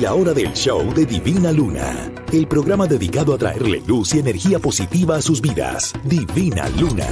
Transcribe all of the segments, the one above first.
La hora del show de Divina Luna, el programa dedicado a traerle luz y energía positiva a sus vidas. Divina Luna.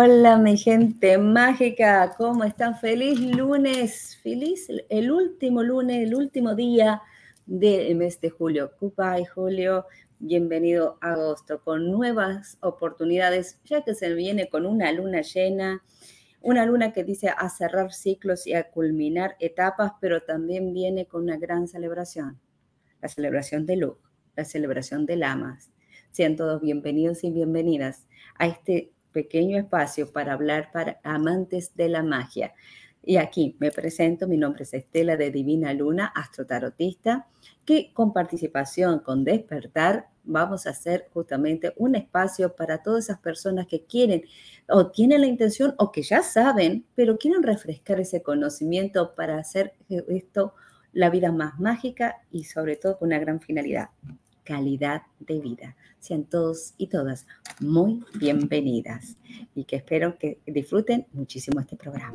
Hola mi gente mágica, ¿cómo están? Feliz lunes, feliz el último lunes, el último día del mes de julio. Goodbye julio, bienvenido a agosto con nuevas oportunidades, ya que se viene con una luna llena, una luna que dice a cerrar ciclos y a culminar etapas, pero también viene con una gran celebración, la celebración de Luke, la celebración de Lamas. Sean todos bienvenidos y bienvenidas a este pequeño espacio para hablar para amantes de la magia. Y aquí me presento, mi nombre es Estela de Divina Luna, astrotarotista, que con participación con Despertar vamos a hacer justamente un espacio para todas esas personas que quieren o tienen la intención o que ya saben, pero quieren refrescar ese conocimiento para hacer esto la vida más mágica y sobre todo con una gran finalidad calidad de vida. Sean todos y todas muy bienvenidas y que espero que disfruten muchísimo este programa.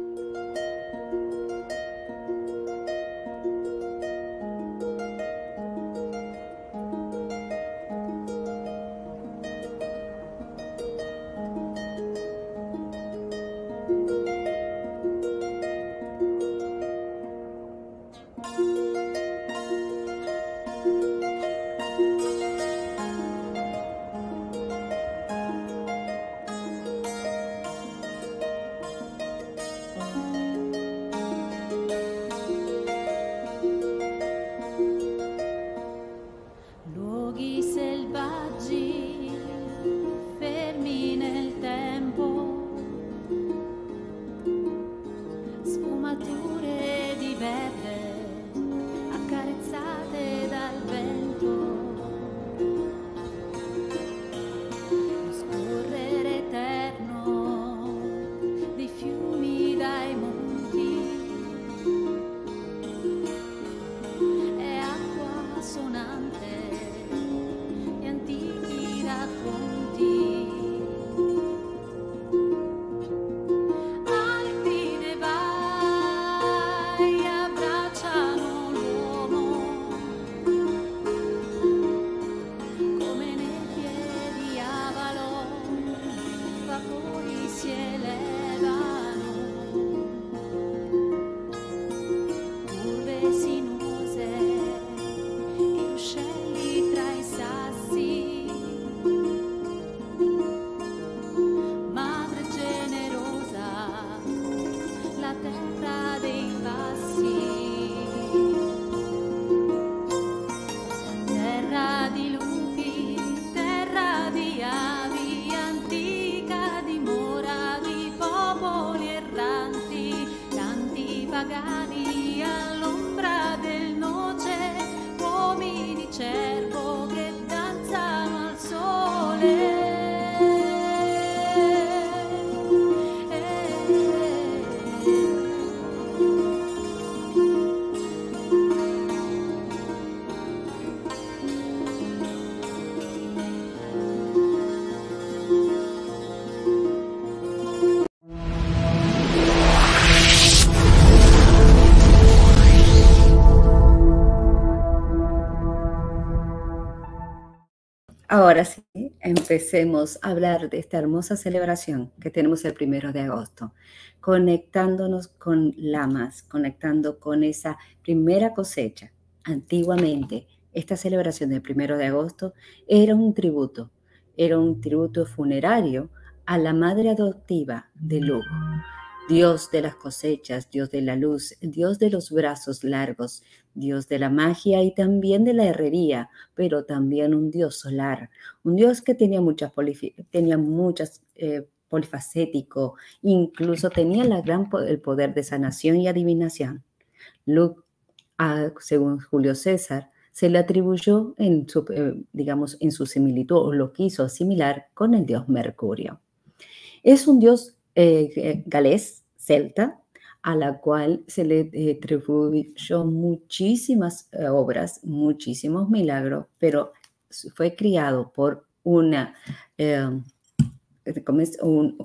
Ahora sí, empecemos a hablar de esta hermosa celebración que tenemos el primero de agosto, conectándonos con lamas, conectando con esa primera cosecha. Antiguamente, esta celebración del primero de agosto era un tributo, era un tributo funerario a la madre adoptiva de Lugo, Dios de las cosechas, Dios de la luz, Dios de los brazos largos, Dios de la magia y también de la herrería, pero también un Dios solar, un Dios que tenía muchas, tenía muchas eh, polifacético, incluso tenía la gran, el poder de sanación y adivinación. Luke, según Julio César, se le atribuyó en su, eh, digamos, en su similitud o lo quiso asimilar con el dios Mercurio. Es un dios eh, eh, galés, celta, a la cual se le eh, atribuyó muchísimas obras, muchísimos milagros, pero fue criado por una,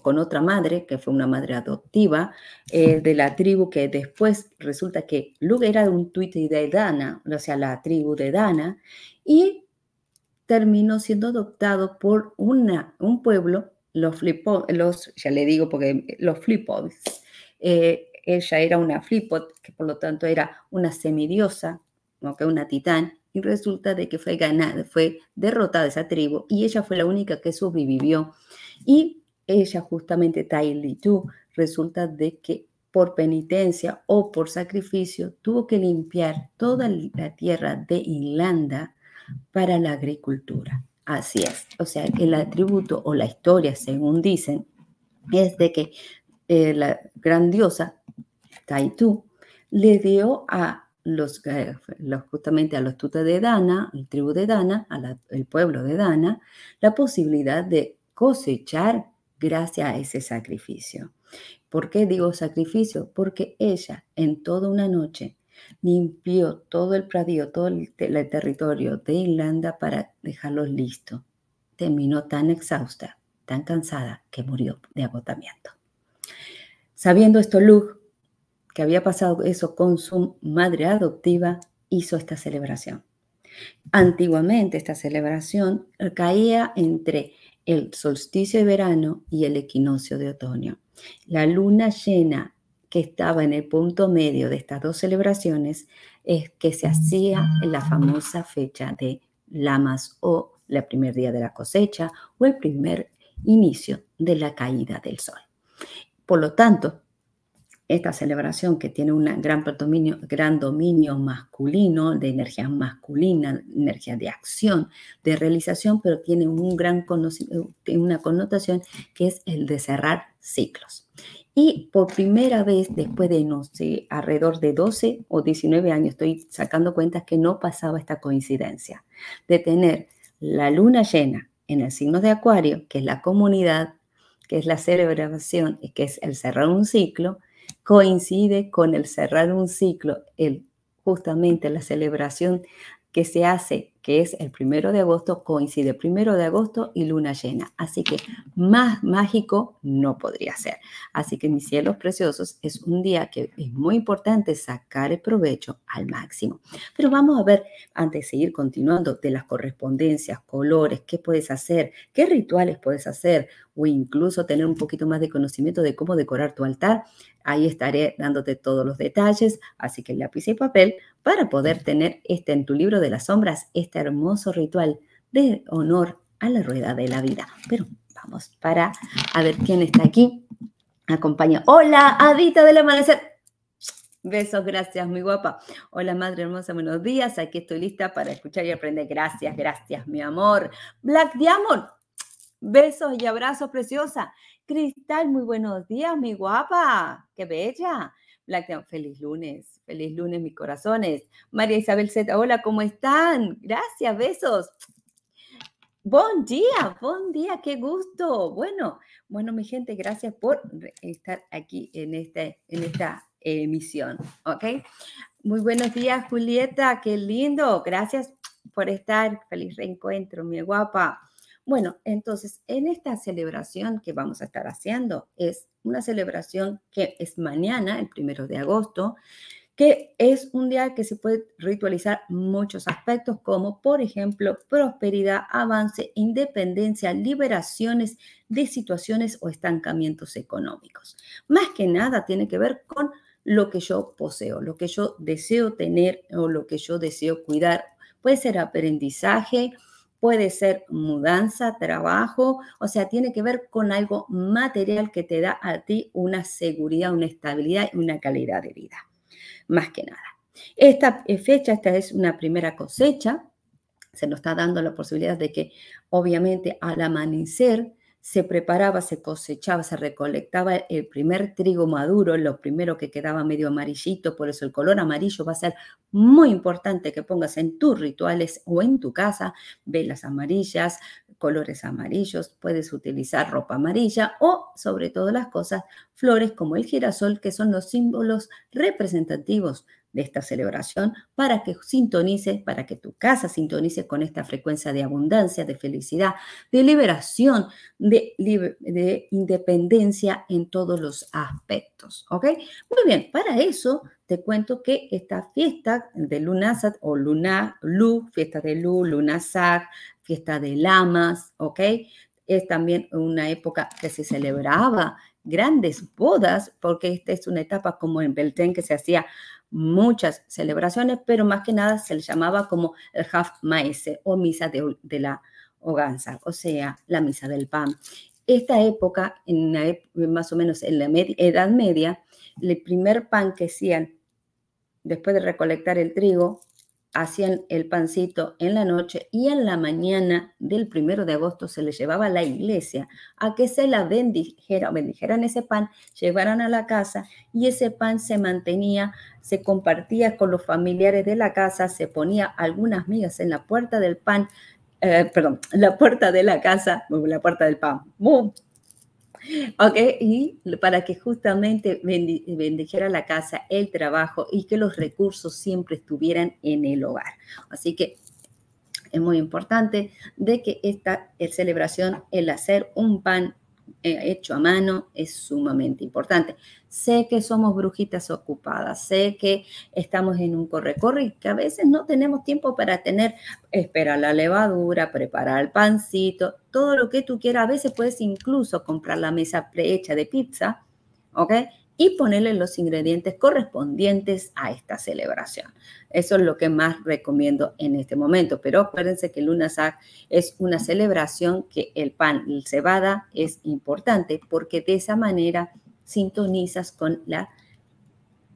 con otra madre, que fue una madre adoptiva de la tribu que después resulta que Luke era un tuit de Dana, o sea, la tribu de Dana, y terminó siendo adoptado por una, un pueblo los flipos, los, ya le digo porque eh, los flipods, eh, ella era una flipod, que por lo tanto era una semidiosa, no que una titán, y resulta de que fue ganada, fue derrotada esa tribu, y ella fue la única que sobrevivió. Y ella, justamente Tailitu, resulta de que por penitencia o por sacrificio tuvo que limpiar toda la tierra de Irlanda para la agricultura. Así es. O sea, que el atributo o la historia, según dicen, es de que eh, la grandiosa Taitú le dio a los, eh, los, justamente a los tutas de Dana, el tribu de Dana, al pueblo de Dana, la posibilidad de cosechar gracias a ese sacrificio. ¿Por qué digo sacrificio? Porque ella en toda una noche Limpió todo el pradío, todo el, territorio de Irlanda para dejarlos listo Terminó tan exhausta, tan cansada, que murió de agotamiento. Sabiendo esto, Luke, que había pasado eso con su madre adoptiva, hizo esta celebración. Antiguamente esta celebración caía entre el solsticio de verano y el equinoccio de otoño. La luna llena que estaba en el punto medio de estas dos celebraciones es que se hacía en la famosa fecha de Lamas o el primer día de la cosecha o el primer inicio de la caída del sol. Por lo tanto, esta celebración que tiene un gran gran dominio masculino, de energía masculina, energía de acción, de realización, pero tiene un gran una connotación que es el de cerrar ciclos. Y por primera vez después de, no sé, alrededor de 12 o 19 años, estoy sacando cuentas que no pasaba esta coincidencia de tener la luna llena en el signo de Acuario, que es la comunidad, que es la celebración, que es el cerrar un ciclo, coincide con el cerrar un ciclo, el, justamente la celebración que se hace es el primero de agosto, coincide primero de agosto y luna llena. Así que más mágico no podría ser. Así que mis cielos preciosos, es un día que es muy importante sacar el provecho al máximo. Pero vamos a ver, antes de seguir continuando, de las correspondencias, colores, qué puedes hacer, qué rituales puedes hacer o incluso tener un poquito más de conocimiento de cómo decorar tu altar. Ahí estaré dándote todos los detalles, así que lápiz y papel para poder tener este en tu libro de las sombras, esta este hermoso ritual de honor a la rueda de la vida. Pero vamos para a ver quién está aquí. Acompaña. Hola, Adita del Amanecer. Besos, gracias, mi guapa. Hola, madre hermosa, buenos días. Aquí estoy lista para escuchar y aprender. Gracias, gracias, mi amor. Black Diamond, besos y abrazos, preciosa. Cristal, muy buenos días, mi guapa. Qué bella feliz lunes, feliz lunes, mis corazones. María Isabel Z, hola, ¿cómo están? Gracias, besos. Buen día, buen día, qué gusto. Bueno, bueno, mi gente, gracias por estar aquí en, este, en esta emisión, ¿ok? Muy buenos días, Julieta, qué lindo. Gracias por estar. Feliz reencuentro, mi guapa. Bueno, entonces, en esta celebración que vamos a estar haciendo es una celebración que es mañana, el primero de agosto, que es un día que se puede ritualizar muchos aspectos como, por ejemplo, prosperidad, avance, independencia, liberaciones de situaciones o estancamientos económicos. Más que nada tiene que ver con lo que yo poseo, lo que yo deseo tener o lo que yo deseo cuidar. Puede ser aprendizaje, puede ser mudanza, trabajo, o sea, tiene que ver con algo material que te da a ti una seguridad, una estabilidad y una calidad de vida, más que nada. Esta eh, fecha, esta es una primera cosecha, se nos está dando la posibilidad de que obviamente al amanecer se preparaba, se cosechaba, se recolectaba el primer trigo maduro, lo primero que quedaba medio amarillito, por eso el color amarillo va a ser muy importante que pongas en tus rituales o en tu casa, velas amarillas, colores amarillos, puedes utilizar ropa amarilla o sobre todo las cosas, flores como el girasol, que son los símbolos representativos de esta celebración para que sintonices, para que tu casa sintonice con esta frecuencia de abundancia, de felicidad, de liberación, de, de independencia en todos los aspectos. ¿Ok? Muy bien, para eso te cuento que esta fiesta de Lunasat o Luna, Lu, fiesta de Lu, Lunasat, fiesta de Lamas, ¿ok? Es también una época que se celebraba grandes bodas, porque esta es una etapa como en Belten que se hacía muchas celebraciones, pero más que nada se le llamaba como el Haf Maese o misa de, la hoganza, o sea, la misa del pan. Esta época, en más o menos en la Edad Media, el primer pan que hacían después de recolectar el trigo hacían el pancito en la noche y en la mañana del primero de agosto se le llevaba a la iglesia a que se la bendijera, bendijeran ese pan, llevaran a la casa y ese pan se mantenía, se compartía con los familiares de la casa, se ponía algunas migas en la puerta del pan, eh, perdón, la puerta de la casa, la puerta del pan, ¿Ok? Y para que justamente bendijera la casa, el trabajo y que los recursos siempre estuvieran en el hogar. Así que es muy importante de que esta eh, celebración, el hacer un pan eh, hecho a mano es sumamente importante. Sé que somos brujitas ocupadas, sé que estamos en un corre-corre y que a veces no tenemos tiempo para tener, esperar la levadura, preparar el pancito, todo lo que tú quieras. A veces puedes incluso comprar la mesa prehecha de pizza, ¿ok? y ponerle los ingredientes correspondientes a esta celebración. Eso es lo que más recomiendo en este momento, pero acuérdense que el Sag es una celebración que el pan, el cebada es importante porque de esa manera sintonizas con la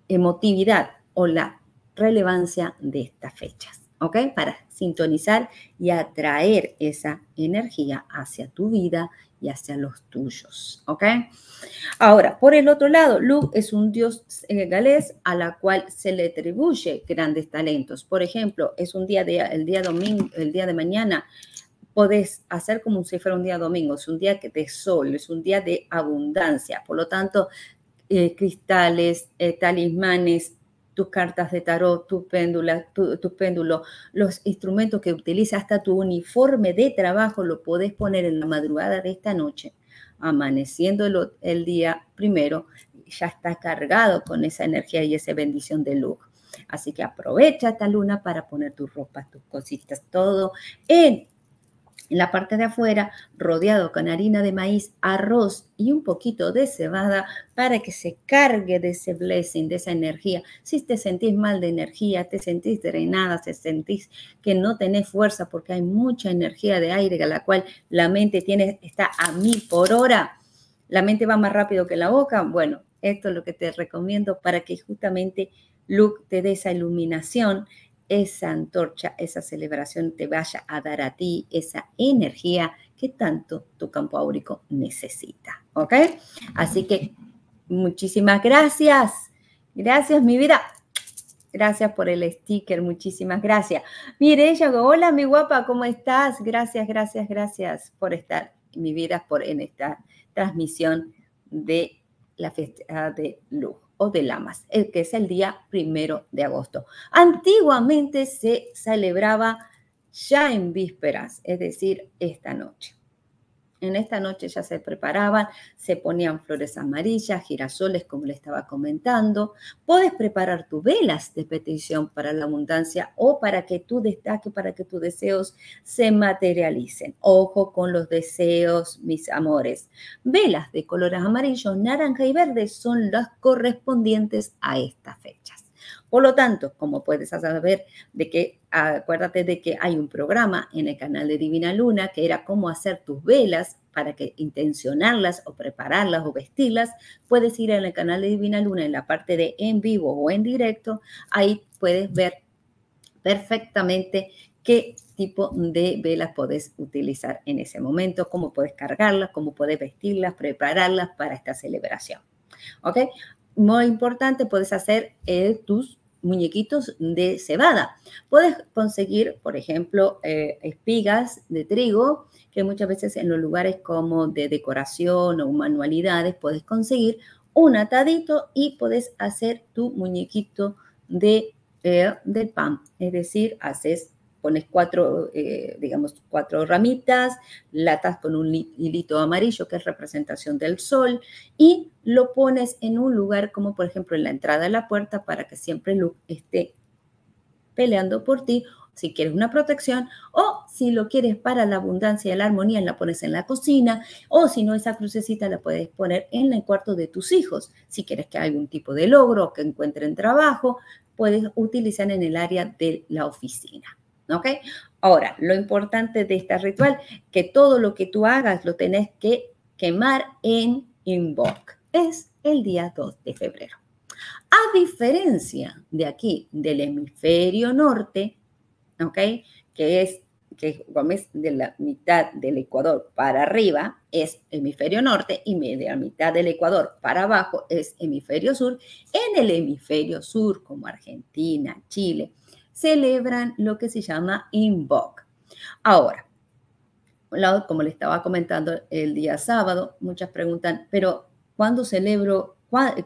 emotividad o la relevancia de estas fechas. ¿ok? Para sintonizar y atraer esa energía hacia tu vida y hacia los tuyos. ¿Ok? Ahora, por el otro lado, Luke es un dios eh, galés a la cual se le atribuye grandes talentos. Por ejemplo, es un día de, el día domingo, el día de mañana, podés hacer como si fuera un día domingo, es un día de sol, es un día de abundancia. Por lo tanto, eh, cristales, eh, talismanes, tus cartas de tarot, tu, péndula, tu, péndulo, los instrumentos que utilizas, hasta tu uniforme de trabajo lo podés poner en la madrugada de esta noche, amaneciendo el, día primero, ya está cargado con esa energía y esa bendición de luz. Así que aprovecha esta luna para poner tus ropas, tus cositas, todo en en la parte de afuera, rodeado con harina de maíz, arroz y un poquito de cebada para que se cargue de ese blessing, de esa energía. Si te sentís mal de energía, te sentís drenada, te sentís que no tenés fuerza porque hay mucha energía de aire a la cual la mente tiene, está a mil por hora. La mente va más rápido que la boca. Bueno, esto es lo que te recomiendo para que justamente Luke te dé esa iluminación esa antorcha, esa celebración te vaya a dar a ti esa energía que tanto tu campo áurico necesita. ¿Ok? Así que muchísimas gracias. Gracias, mi vida. Gracias por el sticker, muchísimas gracias. Mire, ella, hola, mi guapa, ¿cómo estás? Gracias, gracias, gracias por estar, mi vida, por en esta transmisión de la fiesta de luz de Lamas, el que es el día primero de agosto. Antiguamente se celebraba ya en vísperas, es decir, esta noche. En esta noche ya se preparaban, se ponían flores amarillas, girasoles, como le estaba comentando. Puedes preparar tus velas de petición para la abundancia o para que tú destaque, para que tus deseos se materialicen. Ojo con los deseos, mis amores. Velas de colores amarillo, naranja y verde son las correspondientes a estas fechas. Por lo tanto, como puedes saber de que acuérdate de que hay un programa en el canal de Divina Luna que era cómo hacer tus velas para que intencionarlas o prepararlas o vestirlas, puedes ir en el canal de Divina Luna en la parte de en vivo o en directo, ahí puedes ver perfectamente qué tipo de velas puedes utilizar en ese momento, cómo puedes cargarlas, cómo puedes vestirlas, prepararlas para esta celebración. ¿Ok? Muy importante, puedes hacer eh, tus muñequitos de cebada. Puedes conseguir, por ejemplo, eh, espigas de trigo, que muchas veces en los lugares como de decoración o manualidades puedes conseguir un atadito y puedes hacer tu muñequito de, eh, pan. Es decir, haces pones cuatro, eh, digamos, cuatro ramitas, latas con un hilito amarillo que es representación del sol y lo pones en un lugar como por ejemplo en la entrada de la puerta para que siempre Luke esté peleando por ti si quieres una protección, o si lo quieres para la abundancia y la armonía, la pones en la cocina, o si no, esa crucecita la puedes poner en el cuarto de tus hijos. Si quieres que algún tipo de logro, que encuentren trabajo, puedes utilizar en el área de la oficina. ¿Ok? Ahora, lo importante de este ritual, que todo lo que tú hagas lo tenés que quemar en Invoke. Es el día 2 de febrero. A diferencia de aquí, del hemisferio norte, ¿ok? Que es que de la mitad del Ecuador para arriba es hemisferio norte y media mitad del Ecuador para abajo es hemisferio sur. En el hemisferio sur, como Argentina, Chile, celebran lo que se llama Invoke. Ahora, como le estaba comentando el día sábado, muchas preguntan, pero ¿cuándo celebro?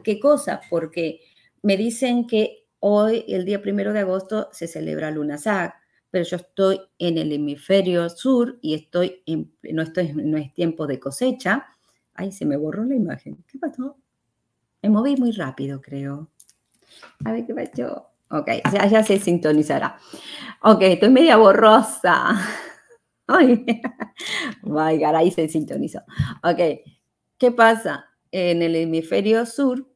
¿Qué cosa? Porque me dicen que hoy, el día primero de agosto, se celebra Luna Lunasag, pero yo estoy en el hemisferio sur y estoy no, no es tiempo de cosecha. Ay, se me borró la imagen. ¿Qué pasó? Me moví muy rápido, creo. A ver qué pasó. Ok, ya, se sintonizará. Ok, estoy media borrosa. Ay, my God, ahí se sintonizó. Ok, ¿qué pasa? En el hemisferio sur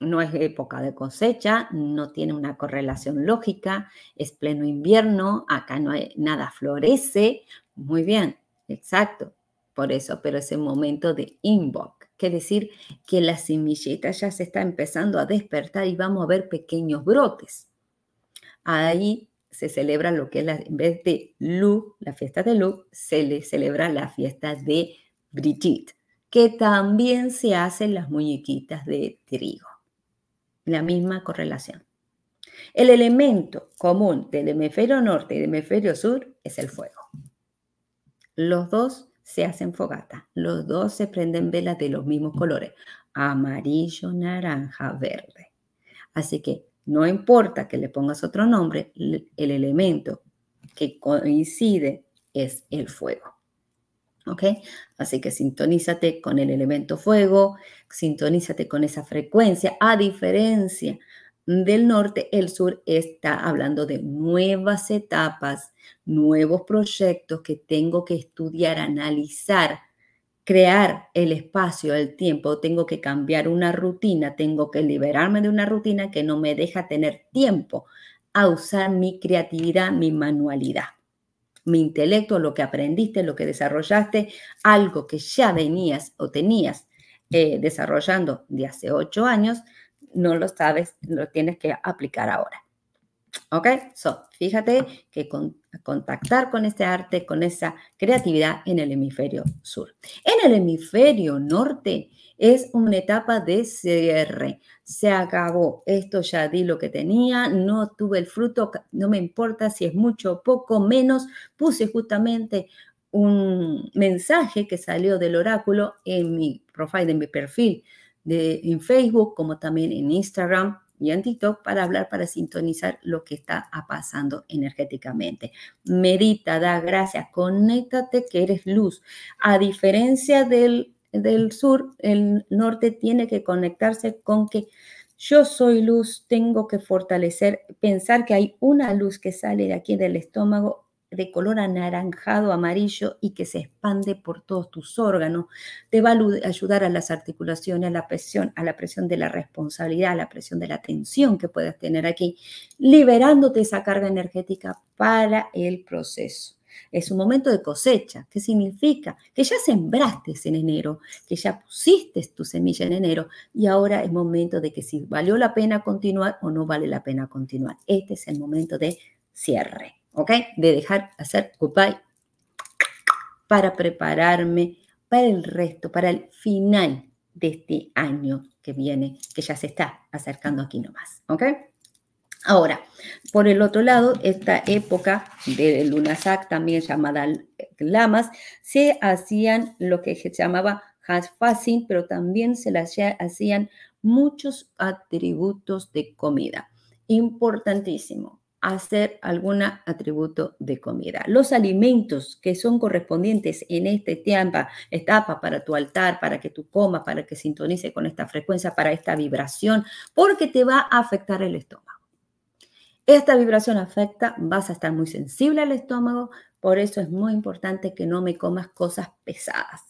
no es época de cosecha, no tiene una correlación lógica, es pleno invierno, acá no hay, nada florece. Muy bien, exacto, por eso, pero es el momento de inbox que decir que la semillita ya se está empezando a despertar y vamos a ver pequeños brotes. Ahí se celebra lo que es, la, en vez de Lu, la fiesta de Lu, se le celebra la fiesta de Brigitte, que también se hacen las muñequitas de trigo. La misma correlación. El elemento común del hemisferio norte y del hemisferio sur es el fuego. Los dos se hacen fogata Los dos se prenden velas de los mismos colores, amarillo, naranja, verde. Así que no importa que le pongas otro nombre, el elemento que coincide es el fuego. ¿Ok? Así que sintonízate con el elemento fuego, sintonízate con esa frecuencia, a diferencia del norte, el sur está hablando de nuevas etapas, nuevos proyectos que tengo que estudiar, analizar, crear el espacio, el tiempo, tengo que cambiar una rutina, tengo que liberarme de una rutina que no me deja tener tiempo a usar mi creatividad, mi manualidad, mi intelecto, lo que aprendiste, lo que desarrollaste, algo que ya venías o tenías eh, desarrollando de hace ocho años, no lo sabes, lo tienes que aplicar ahora. ¿Ok? So, fíjate que contactar con este arte, con esa creatividad en el hemisferio sur. En el hemisferio norte es una etapa de cierre. Se acabó. Esto ya di lo que tenía, no tuve el fruto, no me importa si es mucho o poco, menos. Puse justamente un mensaje que salió del oráculo en mi profile, en mi perfil en Facebook, como también en Instagram y en TikTok para hablar, para sintonizar lo que está pasando energéticamente. Medita, da gracias, conéctate que eres luz. A diferencia del, del sur, el norte tiene que conectarse con que yo soy luz, tengo que fortalecer, pensar que hay una luz que sale de aquí del estómago de color anaranjado, amarillo y que se expande por todos tus órganos. Te va a ayudar a las articulaciones, a la presión, a la presión de la responsabilidad, a la presión de la tensión que puedas tener aquí, liberándote esa carga energética para el proceso. Es un momento de cosecha. que significa? Que ya sembraste en enero, que ya pusiste tu semilla en enero y ahora es momento de que si valió la pena continuar o no vale la pena continuar. Este es el momento de cierre. ¿ok? De dejar hacer goodbye para prepararme para el resto, para el final de este año que viene, que ya se está acercando aquí nomás, ¿ok? Ahora, por el otro lado, esta época de Lunasak, también llamada Lamas, se hacían lo que se llamaba Hasfasin, pero también se las hacían muchos atributos de comida. Importantísimo, hacer algún atributo de comida. Los alimentos que son correspondientes en este tiempo etapa para tu altar, para que tú comas, para que sintonice con esta frecuencia, para esta vibración, porque te va a afectar el estómago. Esta vibración afecta, vas a estar muy sensible al estómago, por eso es muy importante que no me comas cosas pesadas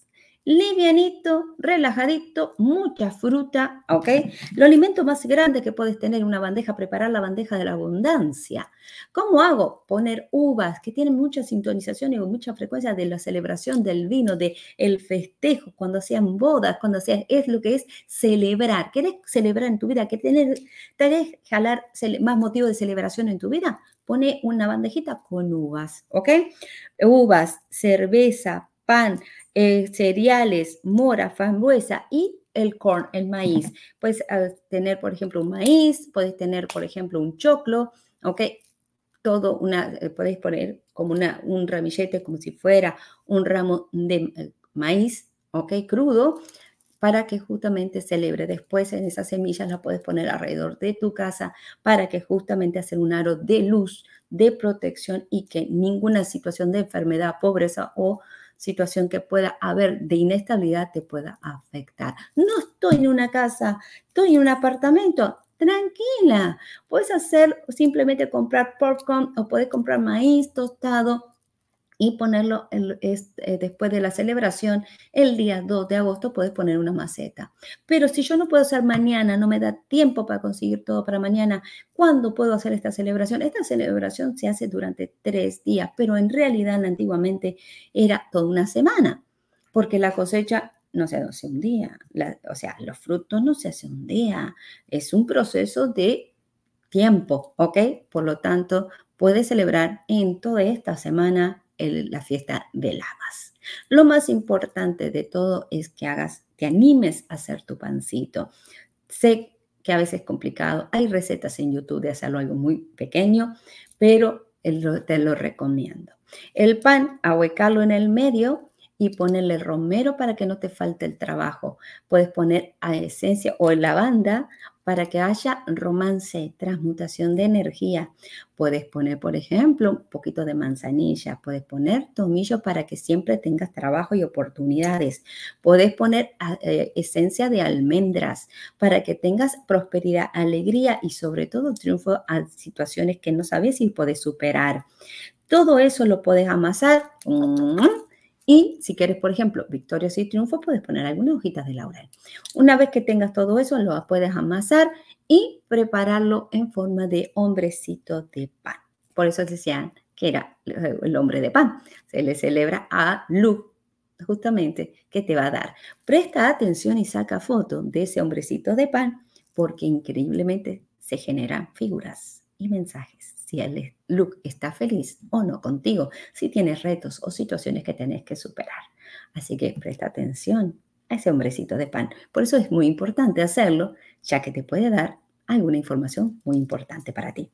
livianito, relajadito, mucha fruta, ¿ok? Lo alimento más grande que puedes tener en una bandeja, preparar la bandeja de la abundancia. ¿Cómo hago? Poner uvas que tienen muchas sintonizaciones o mucha frecuencia de la celebración del vino, de el festejo, cuando hacían bodas, cuando hacían, es lo que es celebrar. ¿Querés celebrar en tu vida? ¿Querés, jalar más motivo de celebración en tu vida? Pone una bandejita con uvas, ¿ok? Uvas, cerveza, pan, eh, cereales, mora, frambuesa y el corn, el maíz. Puedes ah, tener, por ejemplo, un maíz, puedes tener, por ejemplo, un choclo, ¿ok? Todo una, eh, Puedes poner como una, un ramillete, como si fuera un ramo de eh, maíz, ¿ok? Crudo, para que justamente celebre. Después en esas semillas las puedes poner alrededor de tu casa para que justamente hacer un aro de luz, de protección y que ninguna situación de enfermedad, pobreza o situación que pueda haber de inestabilidad te pueda afectar. No estoy en una casa, estoy en un apartamento. Tranquila, puedes hacer simplemente comprar popcorn o puedes comprar maíz tostado y ponerlo eh, después de la celebración, el día 2 de agosto puedes poner una maceta. Pero si yo no puedo hacer mañana, no me da tiempo para conseguir todo para mañana, ¿cuándo puedo hacer esta celebración? Esta celebración se hace durante tres días, pero en realidad antiguamente era toda una semana, porque la cosecha no se hace un día, o sea, los frutos no se hace un día, es un proceso de tiempo, ¿ok? Por lo tanto, puedes celebrar en toda esta semana la fiesta de lavas. Lo más importante de todo es que hagas, te animes a hacer tu pancito. Sé que a veces es complicado, hay recetas en YouTube de hacerlo algo muy pequeño, pero te lo recomiendo. El pan, ahuecarlo en el medio y ponerle romero para que no te falte el trabajo. Puedes poner a esencia o lavanda para que haya romance, transmutación de energía. Puedes poner, por ejemplo, un poquito de manzanilla, puedes poner tomillo para que siempre tengas trabajo y oportunidades. Puedes poner eh, esencia de almendras para que tengas prosperidad, alegría y sobre todo triunfo a situaciones que no sabes si puedes superar. Todo eso lo puedes amasar. Mm, y si quieres, por ejemplo, victorias y triunfos, puedes poner algunas hojitas de laurel. Una vez que tengas todo eso, lo puedes amasar y prepararlo en forma de hombrecito de pan. Por eso decían que era el hombre de pan. Se le celebra a Lu, justamente, que te va a dar. Presta atención y saca foto de ese hombrecito de pan porque increíblemente se generan figuras y mensajes. Si el look está feliz o no contigo, si tienes retos o situaciones que tenés que superar. Así que presta atención a ese hombrecito de pan. Por eso es muy importante hacerlo, ya que te puede dar alguna información muy importante para ti.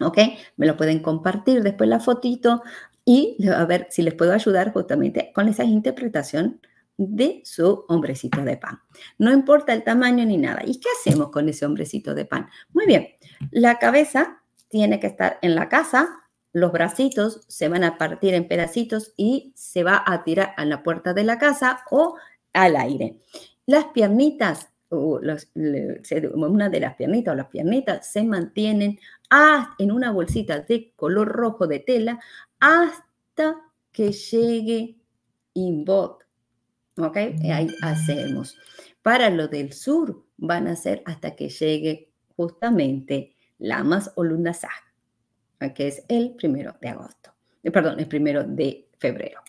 ¿Ok? Me lo pueden compartir después la fotito y a ver si les puedo ayudar justamente con esa interpretación de su hombrecito de pan. No importa el tamaño ni nada. ¿Y qué hacemos con ese hombrecito de pan? Muy bien, la cabeza tiene que estar en la casa, los bracitos se van a partir en pedacitos y se va a tirar a la puerta de la casa o al aire. Las piernitas, una de las piernitas o las piernitas se mantienen en una bolsita de color rojo de tela hasta que llegue inbox ¿Ok? Ahí hacemos. Para lo del sur van a ser hasta que llegue justamente Lamas o Sag, que es el primero de agosto. Eh, perdón, el primero de febrero.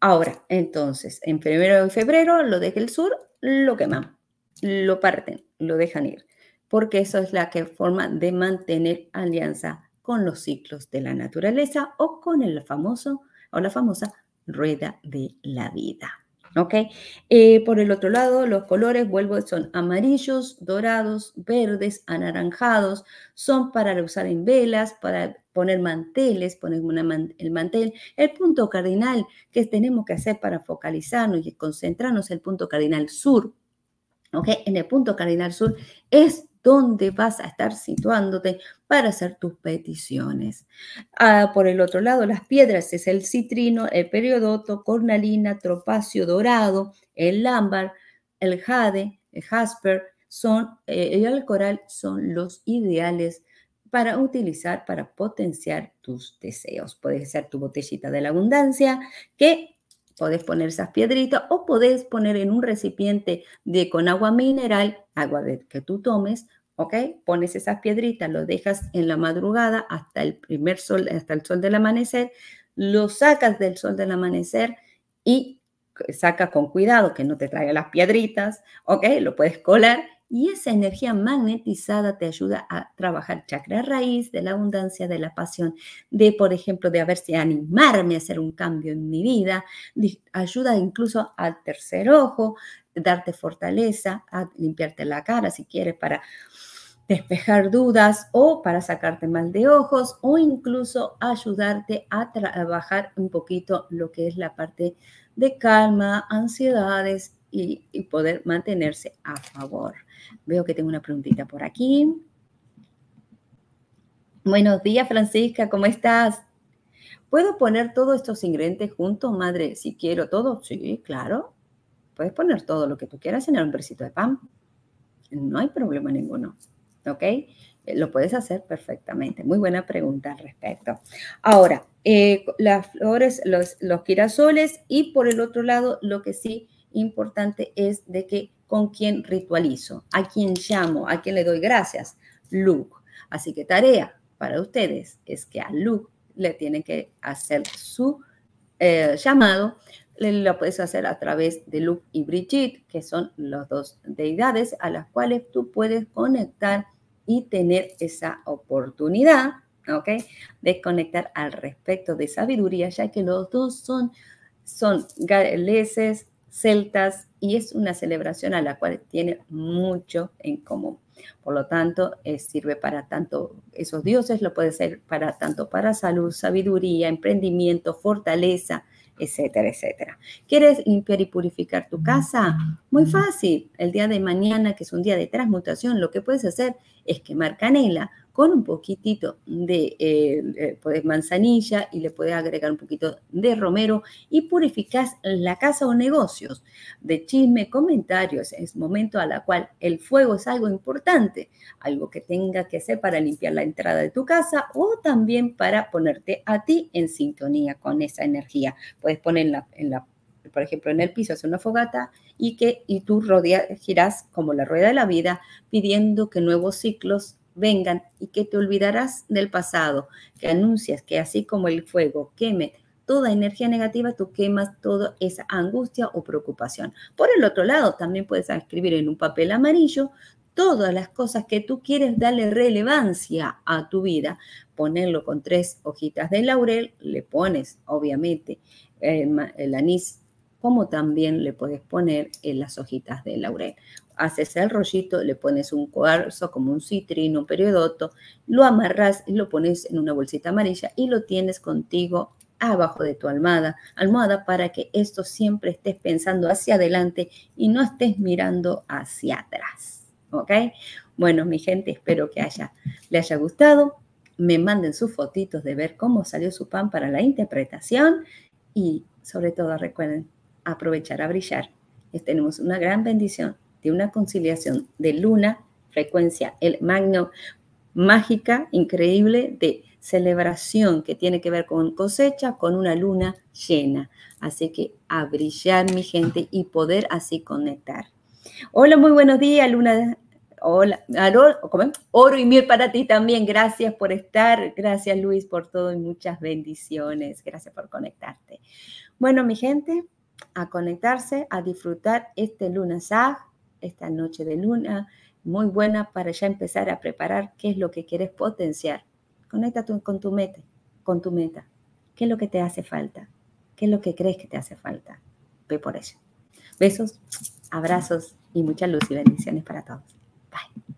Ahora, entonces, en primero de febrero lo de el sur, lo queman, lo parten, lo dejan ir, porque eso es la que forma de mantener alianza con los ciclos de la naturaleza o con el famoso o la famosa rueda de la vida. ¿Ok? Eh, por el otro lado, los colores, vuelvo, son amarillos, dorados, verdes, anaranjados. Son para usar en velas, para poner manteles, poner una el mantel. El punto cardinal que tenemos que hacer para focalizarnos y concentrarnos, el punto cardinal sur. ¿Ok? En el punto cardinal sur es dónde vas a estar situándote para hacer tus peticiones. Ah, por el otro lado, las piedras es el citrino, el periodoto, cornalina, tropacio dorado, el lámbar, el jade, el jasper son, y eh, el coral son los ideales para utilizar, para potenciar tus deseos. Puede ser tu botellita de la abundancia, que Podés poner esas piedritas o podés poner en un recipiente de, con agua mineral, agua de, que tú tomes, ¿ok? Pones esas piedritas, lo dejas en la madrugada hasta el primer sol, hasta el sol del amanecer, lo sacas del sol del amanecer y eh, sacas con cuidado que no te traiga las piedritas, ¿ok? Lo puedes colar y esa energía magnetizada te ayuda a trabajar chakra raíz de la abundancia, de la pasión, de, por ejemplo, de haberse animarme a hacer un cambio en mi vida. Ayuda incluso al tercer ojo, darte fortaleza, a limpiarte la cara si quieres para despejar dudas o para sacarte mal de ojos o incluso ayudarte a trabajar un poquito lo que es la parte de calma, ansiedades, y, poder mantenerse a favor. Veo que tengo una preguntita por aquí. Buenos días, Francisca, ¿cómo estás? ¿Puedo poner todos estos ingredientes juntos, madre? Si quiero todo, sí, claro. Puedes poner todo lo que tú quieras en el hombrecito de pan. No hay problema ninguno. ¿Ok? Eh, lo puedes hacer perfectamente. Muy buena pregunta al respecto. Ahora, eh, las flores, los, los girasoles y por el otro lado, lo que sí importante es de que con quién ritualizo, a quién llamo, a quién le doy gracias. Luke. Así que tarea para ustedes es que a Luke le tienen que hacer su eh, llamado. Lo puedes hacer a través de Luke y Brigitte, que son las dos deidades a las cuales tú puedes conectar y tener esa oportunidad ¿ok? De conectar al respecto de sabiduría, ya que los dos son, son galeses, celtas y es una celebración a la cual tiene mucho en común. Por lo tanto, eh, sirve para tanto esos dioses, lo puede ser para tanto para salud, sabiduría, emprendimiento, fortaleza, etcétera, etcétera. ¿Quieres limpiar y purificar tu casa? Muy fácil. El día de mañana, que es un día de transmutación, lo que puedes hacer es quemar canela con un poquitito de eh, eh, manzanilla y le puedes agregar un poquito de romero y purificás la casa o negocios de chisme, comentarios. Es momento a la cual el fuego es algo importante, algo que tenga que hacer para limpiar la entrada de tu casa o también para ponerte a ti en sintonía con esa energía. Puedes ponerla, en la, por ejemplo, en el piso hacer una fogata y que y tú girás como la rueda de la vida pidiendo que nuevos ciclos vengan y que te olvidarás del pasado, que anuncias que así como el fuego queme toda energía negativa, tú quemas toda esa angustia o preocupación. Por el otro lado, también puedes escribir en un papel amarillo todas las cosas que tú quieres darle relevancia a tu vida, ponerlo con tres hojitas de laurel, le pones obviamente el, anís, como también le puedes poner en las hojitas de laurel haces el rollito, le pones un cuarzo como un citrino, un periodoto, lo amarras y lo pones en una bolsita amarilla y lo tienes contigo abajo de tu almohada, almohada para que esto siempre estés pensando hacia adelante y no estés mirando hacia atrás. ¿Ok? Bueno, mi gente, espero que haya, le haya gustado. Me manden sus fotitos de ver cómo salió su pan para la interpretación y sobre todo recuerden aprovechar a brillar. Les Tenemos una gran bendición de una conciliación de luna, frecuencia, el magno mágica, increíble de celebración que tiene que ver con cosecha, con una luna llena. Así que a brillar mi gente y poder así conectar. Hola, muy buenos días, luna. Hola, oro y miel para ti también. Gracias por estar. Gracias Luis por todo y muchas bendiciones. Gracias por conectarte. Bueno, mi gente, a conectarse, a disfrutar este luna sag esta noche de luna, muy buena para ya empezar a preparar qué es lo que quieres potenciar. Conecta con tu meta, con tu meta. ¿Qué es lo que te hace falta? ¿Qué es lo que crees que te hace falta? Ve por ello. Besos, abrazos y mucha luz y bendiciones para todos. Bye.